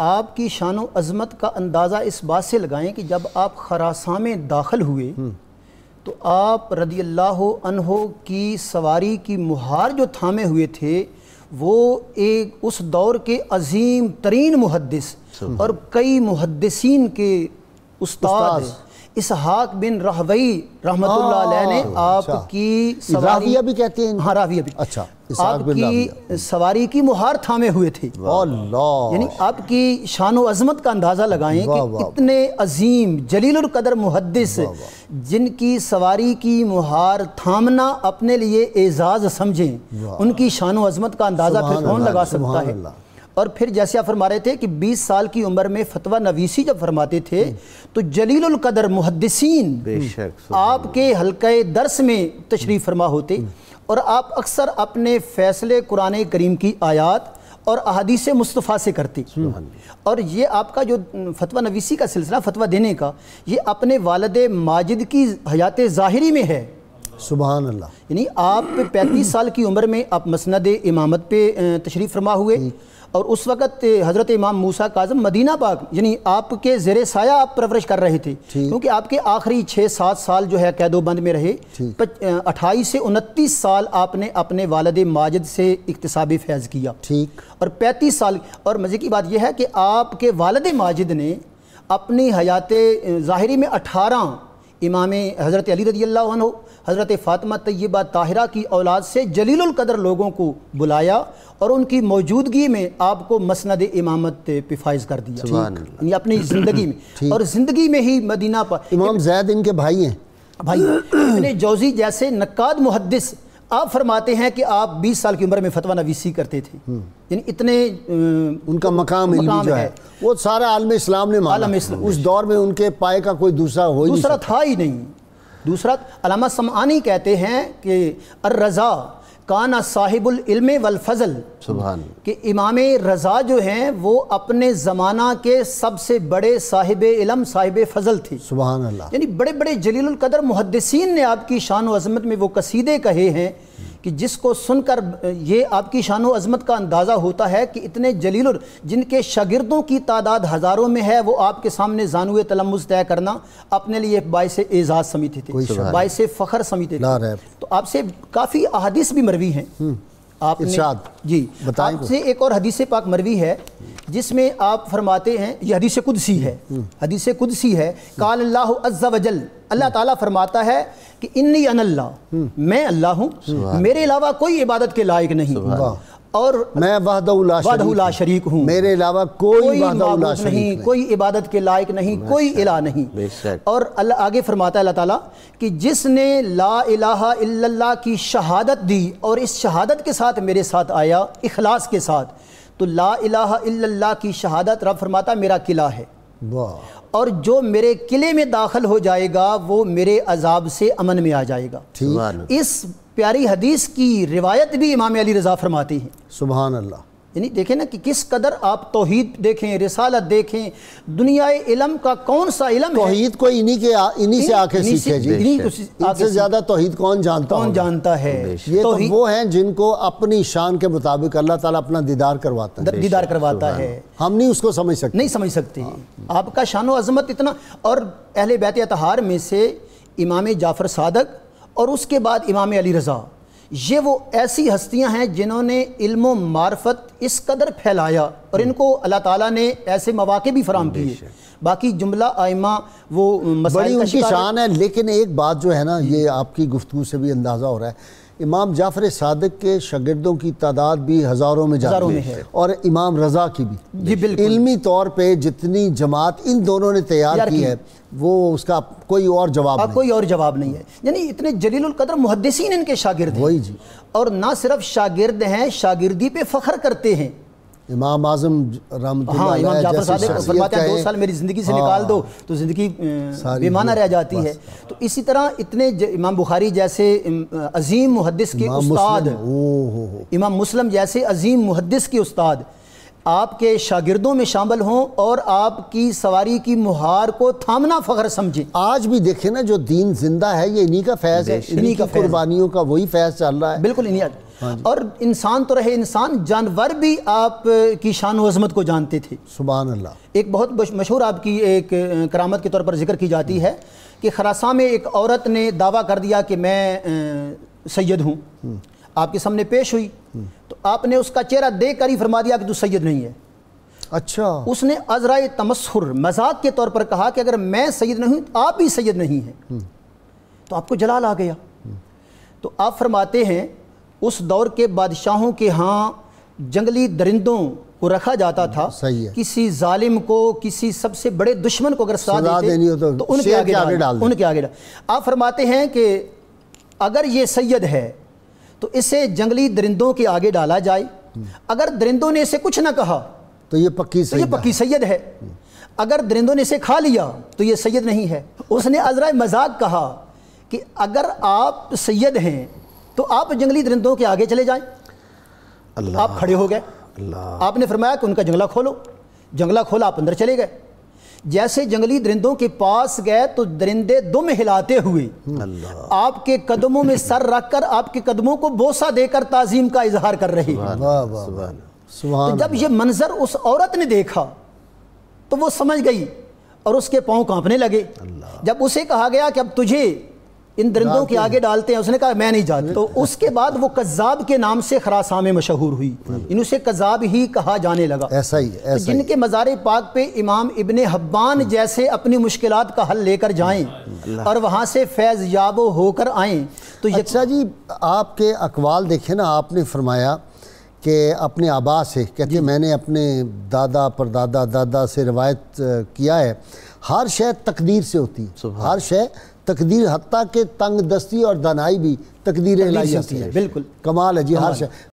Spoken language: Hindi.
आपकी शान अज़मत का अंदाज़ा इस बात से लगाएं कि जब आप खरासा में दाखिल हुए हम्म। तो आप रदी अल्लाह की सवारी की मुहार जो थामे हुए थे वो एक उस दौर के अजीम तरीन मुहदस हम्म। और कई मुहदसिन के उस्ताद, उस्ताद इसहाक बिन रहवई रहमतुल्लाह हाँ। ने अच्छा। आपकी सवारी भी कहते हैं हाँ राविया भी अच्छा आपकी हम्म। सवारी की मुहार थामे हुए थे यानी आपकी शान अजमत का अंदाज़ा लगाएं कि कितने अजीम जलील और कदर मुहदस जिनकी सवारी की मुहार थामना अपने लिए एजाज़ समझें उनकी शान अजमत का अंदाज़ा फिर कौन लगा सकता है और फिर जैसे आप फरमा रहे थे कि 20 साल की उम्र में फतवा नवीसी जब फरमाते थे हम्म। तो जलील कदर मुहदसिन आपके हल्के दर्स में तशरीफ़ हम्म। फरमा होते हम्म। और आप अक्सर अपने फ़ैसले कुरान करीम की आयात और अहदीस मुस्तफ़ा से करती और ये आपका जो फतवा नवीसी का सिलसिला फतवा देने का ये अपने वालद माजिद की हयात ज़ाहरी में है सुबह यानी आप पैंतीस साल की उम्र में आप मसंद इमामत पे तशरीफ़ फरमा हुए और उस वक़्त हज़रत इमाम मूसा काजम मदीना पाक यानी आपके ज़ेर साया आप परवरिश कर रहे थे क्योंकि आपके आखिरी छः सात साल जो है कैदोबंद में रहे अट्ठाईस से उनतीस साल आपने अपने वालद माजद से इकतसाबी फैज़ किया ठीक और पैंतीस साल और मज़े की बात यह है कि आपके वालद माजिद ने अपनी हयात ज़ाहरी में अठारह इमाम हज़रत अली रदी अल्लाह हज़रत फ़ातिमा तय्यबा ताहिरा की औलाद से जलीलकदर लोगों को बुलाया और उनकी मौजूदगी में आपको मसंद इमामत पे फाइज कर दिया अपनी ज़िंदगी में और ज़िंदगी में ही मदीना पर इमाम जैद इनके भाई हैं भाई इतने जौजी जैसे नक्काद मुहदस आप फरमाते हैं कि आप 20 साल की उम्र में फतवा नवीसी करते थे हम्म। यानी इतने उनका मकाम, मकाम जो है, है वो सारा आलम इस्लाम ने माना इस्लाम उस दौर में उनके पाए का कोई दूसरा हो दूसरा था ही नहीं दूसरा अलामा समानी कहते हैं कि अर्रज़ा काना साहिबुल इल्म वल फजल कि इमाम रज़ा जो हैं वो अपने ज़माना के सबसे बड़े साहिब इलम साहिब फजल थे सुबहान अल्लाह यानी बड़े बड़े कदर मुहदसिन ने आपकी शान अजमत में वो कसीदे कहे हैं कि जिसको सुनकर ये आपकी शान अजमत का अंदाज़ा होता है कि इतने जलील जिनके शागिर्दों की तादाद हज़ारों में है वो आपके सामने जानू तलमुज तय करना अपने लिए बायस एजाज़ समझते थे बायस फ़खर समझते थे आपसे काफ़ी अहदीस भी मरवी हैं हम्म। आप जी आपसे एक और हदीस पाक मरवी है जिसमें आप फरमाते हैं यह हदीस कुदसी है हम्म। हदीस कुदसी है काल अल्लाह अज्जा वजल अल्लाह हम्म। ताला फरमाता है कि इन्नी अनल्ला मैं अल्लाह हूँ मेरे अलावा कोई इबादत के लायक नहीं और मैं वाहदउला शरीक हूँ मेरे अलावा कोई, कोई नहीं कोई इबादत के लायक नहीं कोई इला नहीं और अल्लाह आगे फरमाता है अल्लाह ताला कि जिसने ला इलाहा इल्लल्लाह की शहादत दी और इस शहादत के साथ मेरे साथ आया इखलास के साथ तो ला इलाहा इल्लल्लाह की शहादत रब फरमाता मेरा किला है और जो मेरे किले में दाखिल हो जाएगा वो मेरे अजाब से अमन में आ जाएगा इस प्यारी हदीस की रिवायत भी इमाम अली रज़ा फरमाती है सुबह अल्लाह यानी देखें ना कि किस कदर आप तोहद देखें रिसालत देखें दुनिया इलम का कौन सा इलम तोहद को इन्हीं के इन्हीं से आके सीखे जी इनसे ज़्यादा तोहद कौन जानता कौन जानता है ये तो वो हैं जिनको अपनी शान के मुताबिक अल्लाह ताला अपना दीदार करवाता है दीदार करवाता है हम नहीं उसको समझ सकते नहीं समझ सकते हाँ। आपका शान अजमत इतना और अहल बैत तहार में से इमाम जाफ़र सादक और उसके बाद इमाम अली रज़ा ये वो ऐसी हस्तियां हैं जिन्होंने इल्म मार्फत इस कदर फैलाया और इनको अल्लाह ताला ने ऐसे मौाक़े भी फराम किए बाकी जुमला आयमा वो बड़ी उनकी शान है लेकिन एक बात जो है ना ये आपकी गुफ्तु से भी अंदाज़ा हो रहा है इमाम जाफर सादक के शगिर्दों की तादाद भी हज़ारों में हज़ारों है और इमाम रज़ा की भी जी बिल्कुल इल्मी तौर पर जितनी जमात इन दोनों ने तैयार की, की है वो उसका कोई और जवाब नहीं कोई और जवाब नहीं है यानी इतने जलीलकदर मुहदसिन इनके शागिर्द वही जी और ना सिर्फ शागिर्द हैं शागिर्दी पे फ़ख्र करते हैं इमाम आजम राम हाँ इमाम जाफर सादिक फरमाते हैं दो साल मेरी ज़िंदगी से हाँ, निकाल दो तो ज़िंदगी बेमाना रह जाती है तो इसी तरह इतने इमाम बुखारी जैसे अजीम मुहदस के उस्ताद इमाम मुस्लिम जैसे अजीम मुहदस के उस्ताद आपके शागिर्दों में शामिल हों और आपकी सवारी की मुहार को थामना फ़ख्र समझें आज भी देखें ना जो दीन जिंदा है ये इन्हीं का फैज़ है इन्हीं की कुर्बानियों का वही फैज़ चल रहा है बिल्कुल इन्हीं हाँ और इंसान तो रहे इंसान जानवर भी आप की शान वजमत को जानते थे सुबह अल्लाह एक बहुत मशहूर आपकी एक करामत के तौर पर जिक्र की जाती है कि खरासा में एक औरत ने दावा कर दिया कि मैं सैयद हूँ हम्म। आपके सामने पेश हुई हम्म। तो आपने उसका चेहरा देख कर ही फरमा दिया कि तू सैयद नहीं है अच्छा उसने अजरा तमस्र मजाक के तौर पर कहा कि अगर मैं सैयद नहीं हूँ आप भी सैयद नहीं हैं हम्म। तो आपको जलाल आ गया तो आप फरमाते हैं उस दौर के बादशाहों के यहाँ जंगली दरिंदों को रखा जाता था सही है किसी जालिम को किसी सबसे बड़े दुश्मन को अगर साथ देनी हो तो, तो उनके आगे, आगे डाल उनके आगे डाल आप फरमाते हैं कि अगर ये सैयद है तो इसे जंगली दरिंदों के आगे डाला जाए अगर दरिंदों ने इसे कुछ ना कहा तो ये पक्की तो ये पक्की सैयद है अगर दरिंदों ने इसे खा लिया तो ये सैयद नहीं है उसने अजरा मजाक कहा कि अगर आप सैयद हैं तो आप जंगली दरिंदों के आगे चले जाएं आप खड़े हो गए आपने फरमाया कि उनका जंगला खोलो जंगला खोला आप अंदर चले गए जैसे जंगली दरिंदों के पास गए तो दरिंदे दुम हिलाते हुए आपके कदमों में सर रखकर आपके कदमों को बोसा देकर ताजीम का इजहार कर रहे हैं तो जब ये मंजर उस औरत ने देखा तो वो समझ गई और उसके पांव कांपने लगे जब उसे कहा गया कि अब तुझे इन दरिंदों के आगे डालते हैं उसने कहा मैं नहीं जाता तो उसके बाद वो कज़ाब के नाम से खरासा में मशहूर हुई इन उसे कज़ाब ही कहा जाने लगा ऐसा ही तो ऐसा तो जिनके मज़ार पाक पे इमाम इबन हब्बान जैसे अपनी मुश्किल का हल लेकर जाएं और वहाँ से फैज़ याब होकर आए तो अच्छा जी आपके अकवाल देखे ना आपने फरमाया कि अपने आबा से कहते मैंने अपने दादा परदादा दादा से रवायत किया है हर शय तकदीर से होती है हर शय तकदीर हती के तंग दस्ती और दनाई भी तकदीर जाती है बिल्कुल कमाल है जी हर्ष